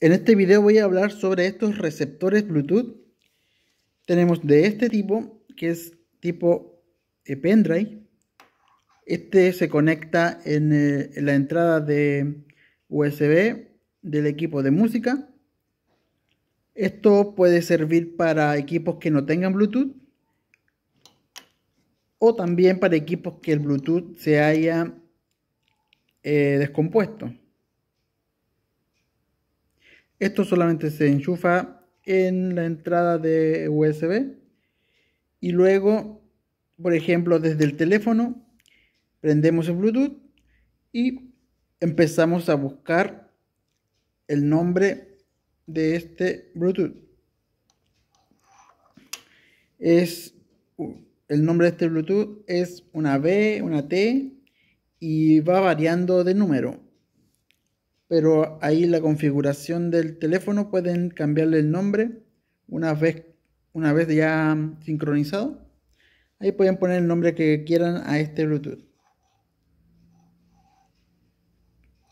En este video voy a hablar sobre estos receptores Bluetooth. Tenemos de este tipo, que es tipo eh, pendrive. Este se conecta en, eh, la entrada de USB del equipo de música. Esto puede servir para equipos que no tengan Bluetooth o también para equipos que el Bluetooth se haya eh, descompuesto. Esto solamente se enchufa en la entrada de USB y luego, por ejemplo, desde el teléfono prendemos el Bluetooth y empezamos a buscar el nombre de este Bluetooth. Es el nombre de este Bluetooth es una B, una T y va variando de número pero ahí la configuración del teléfono pueden cambiarle el nombre una vez, una vez ya mm, sincronizado. Ahí pueden poner el nombre que quieran a este Bluetooth.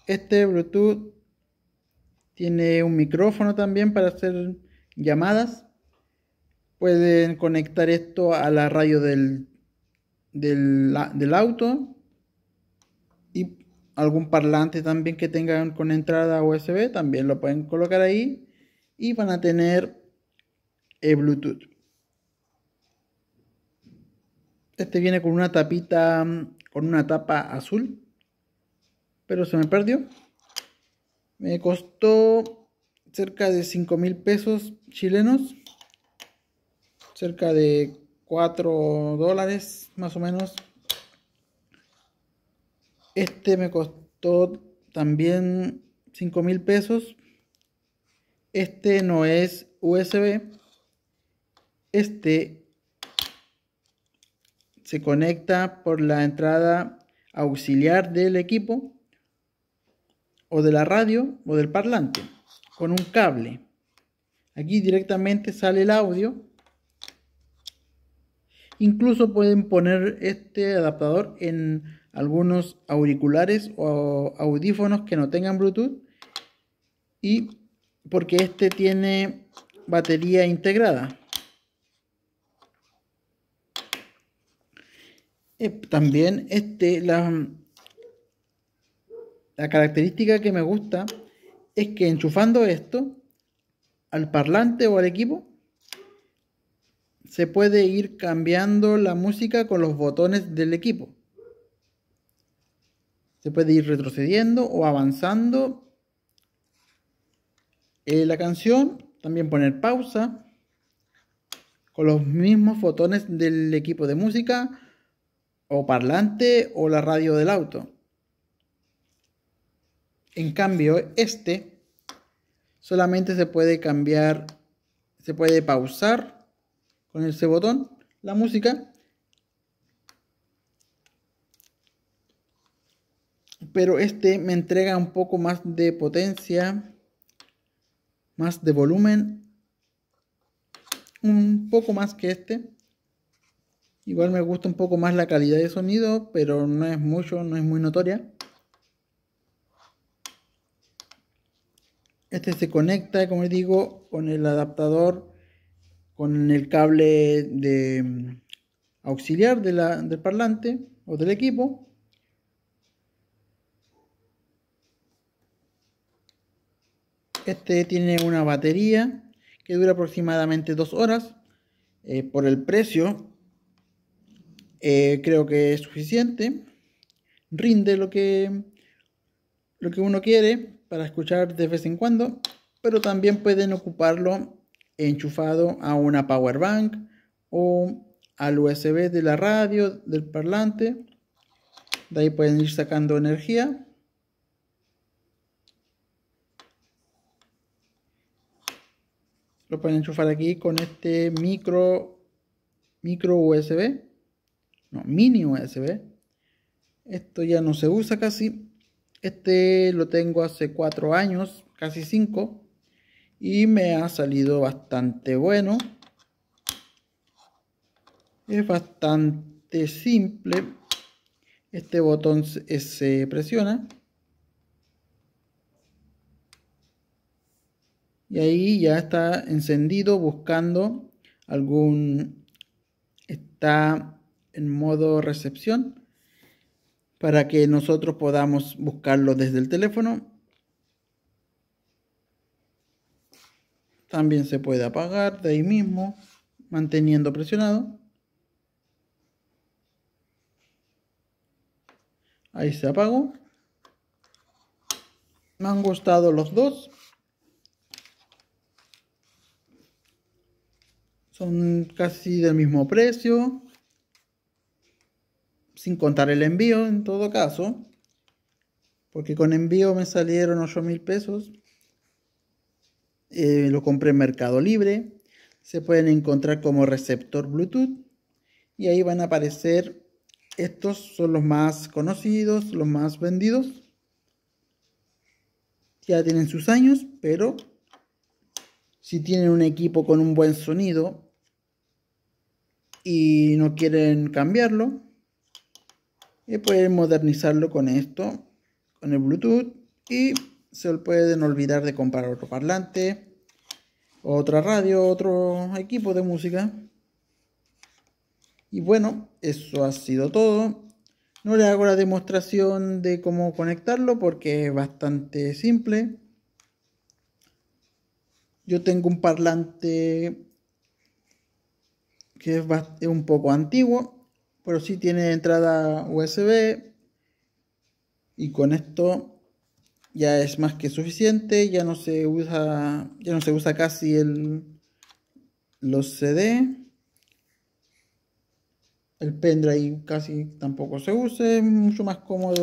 Este Bluetooth tiene un micrófono también para hacer llamadas. Pueden conectar esto a la radio del, del, auto y algún parlante también que tengan con entrada USB, también lo pueden colocar ahí y van a tener el eh, Bluetooth. Este viene con una tapita, con una tapa azul, pero se me perdió. Me costó cerca de 5 mil pesos chilenos, cerca de 4 dólares más o menos este me costó también 5 mil pesos. Este no es USB. Este se conecta por la entrada auxiliar del equipo o de la radio o del parlante con un cable. Aquí directamente sale el audio Incluso pueden poner este adaptador en algunos auriculares o audífonos que no tengan Bluetooth. Y porque este tiene batería integrada. Eh, también este, la, la característica que me gusta es que enchufando esto al parlante o al equipo se puede ir cambiando la música con los botones del equipo. Se puede ir retrocediendo o avanzando eh, la canción, también poner pausa con los mismos botones del equipo de música o parlante o la radio del auto. En cambio, este solamente se puede cambiar, se puede pausar con ese botón la música. Pero este me entrega un poco más de potencia, más de volumen, un poco más que este. Igual me gusta un poco más la calidad de sonido, pero no es mucho, no es muy notoria. Este se conecta, como digo, con el adaptador con el cable de mm, auxiliar del parlante o del equipo. Este tiene una batería que dura aproximadamente dos horas. Eh, por el precio, eh, creo que es suficiente. Rinde lo que, lo que uno quiere para escuchar de vez en cuando, pero también pueden ocuparlo enchufado a una power bank o al USB de la radio, del parlante. De ahí pueden ir sacando energía. Lo pueden enchufar aquí con este micro, micro USB. No, mini USB. Esto ya no se usa casi. Este lo tengo hace 4 años, casi 5 y me ha salido bastante bueno. Es bastante simple. Este botón eh, se, presiona. Y ahí ya está encendido buscando algún... Está en modo recepción para que nosotros podamos buscarlo desde el teléfono También se puede apagar de ahí mismo, manteniendo presionado. Ahí se apagó. Me han gustado los dos. Son casi del mismo precio. Sin contar el envío en todo caso. Porque con envío me salieron 8 mil pesos. Eh, lo compré en Mercado Libre. Se pueden encontrar como receptor Bluetooth. Y ahí van a aparecer. Estos son los más conocidos, los más vendidos. Ya tienen sus años, pero si tienen un equipo con un buen sonido y no quieren cambiarlo, eh, pueden modernizarlo con esto, con el Bluetooth y se pueden olvidar de comprar otro parlante, otra radio, otro equipo de música. Y bueno, eso ha sido todo. No les hago la demostración de cómo conectarlo porque es bastante simple. Yo tengo un parlante que es un poco antiguo, pero sí tiene entrada USB. Y con esto ya es más que suficiente, ya no se usa, ya no se usa casi el, los CD. El pendrive casi tampoco se usa, es mucho más cómodo.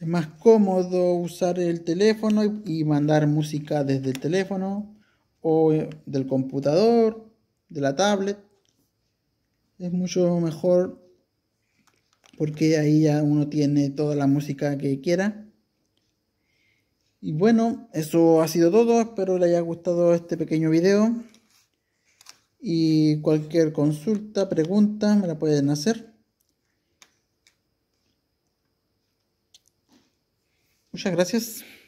Es más cómodo usar el teléfono y, y mandar música desde el teléfono o eh, del computador, de la tablet. Es mucho mejor porque ahí ya uno tiene toda la música que quiera. Y bueno, eso ha sido todo, espero les haya gustado este pequeño video. Y cualquier consulta, pregunta, me la pueden hacer. Muchas gracias.